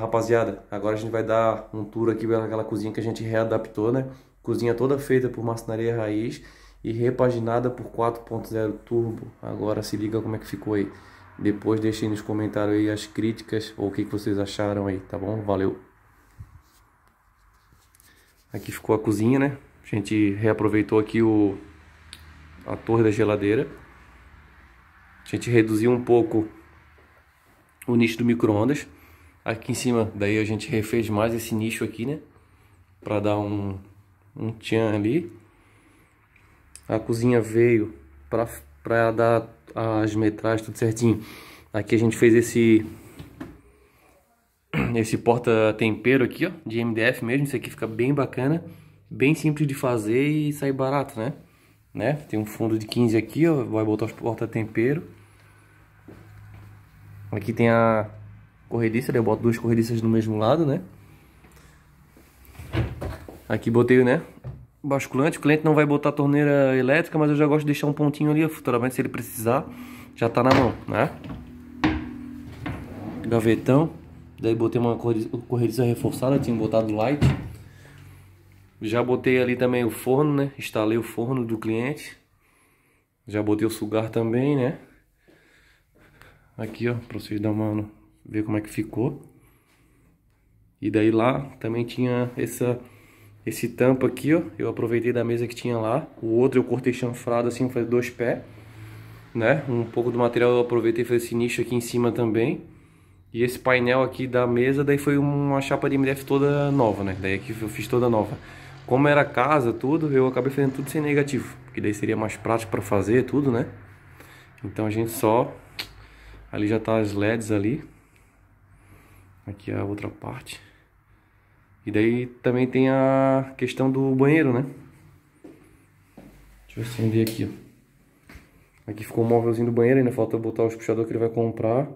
Rapaziada, agora a gente vai dar um tour aqui naquela cozinha que a gente readaptou, né? Cozinha toda feita por marcenaria raiz e repaginada por 4.0 turbo. Agora se liga como é que ficou aí. Depois deixem nos comentários aí as críticas ou o que, que vocês acharam aí, tá bom? Valeu! Aqui ficou a cozinha, né? A gente reaproveitou aqui o... a torre da geladeira. A gente reduziu um pouco o nicho do micro-ondas aqui em cima. Daí a gente refez mais esse nicho aqui, né? Pra dar um, um tchan ali. A cozinha veio pra, pra dar as metragens tudo certinho. Aqui a gente fez esse... Esse porta-tempero aqui, ó, de MDF mesmo. Isso aqui fica bem bacana. Bem simples de fazer e sai barato, né? Né? Tem um fundo de 15 aqui, ó. Vai botar os porta-tempero. Aqui tem a corrediça, né? eu boto duas corrediças no mesmo lado, né? Aqui botei, né? Basculante, o cliente não vai botar torneira elétrica, mas eu já gosto de deixar um pontinho ali, futuramente se ele precisar, já tá na mão, né? Gavetão, daí botei uma corrediça reforçada, tinha botado light. Já botei ali também o forno, né? Instalei o forno do cliente. Já botei o sugar também, né? Aqui, ó, pra vocês dar uma ver como é que ficou. E daí lá também tinha essa esse tampo aqui, ó. Eu aproveitei da mesa que tinha lá. O outro eu cortei chanfrado assim, fazer dois pés, né? Um pouco do material eu aproveitei e fiz esse nicho aqui em cima também. E esse painel aqui da mesa, daí foi uma chapa de MDF toda nova, né? Daí aqui eu fiz toda nova. Como era casa, tudo, eu acabei fazendo tudo sem negativo. Porque daí seria mais prático para fazer tudo, né? Então a gente só... Ali já tá as LEDs ali. Aqui é a outra parte. E daí também tem a questão do banheiro, né? Deixa eu acender aqui, ó. Aqui ficou o móvelzinho do banheiro, ainda falta botar os puxadores que ele vai comprar.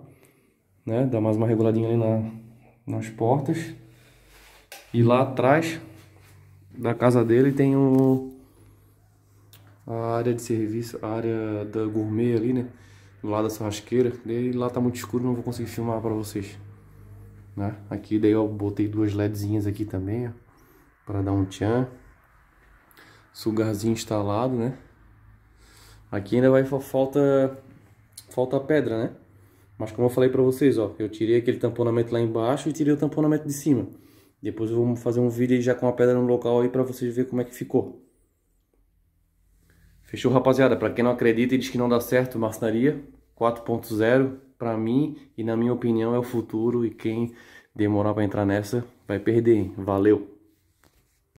Né? Dar mais uma reguladinha ali na, nas portas. E lá atrás da casa dele tem o, a área de serviço, a área da gourmet ali, né? Do lado da churrasqueira. E lá tá muito escuro, não vou conseguir filmar pra vocês né? Aqui daí eu botei duas ledzinhas aqui também, ó, para dar um tchan. Sugarzinho instalado, né? Aqui ainda vai falta falta pedra, né? Mas como eu falei para vocês, ó, eu tirei aquele tamponamento lá embaixo e tirei o tamponamento de cima. Depois eu vou fazer um vídeo já com a pedra no local aí para vocês verem como é que ficou. Fechou, rapaziada? Para quem não acredita e diz que não dá certo, marcenaria 4.0 para mim e na minha opinião é o futuro e quem demorar para entrar nessa vai perder. Hein? Valeu.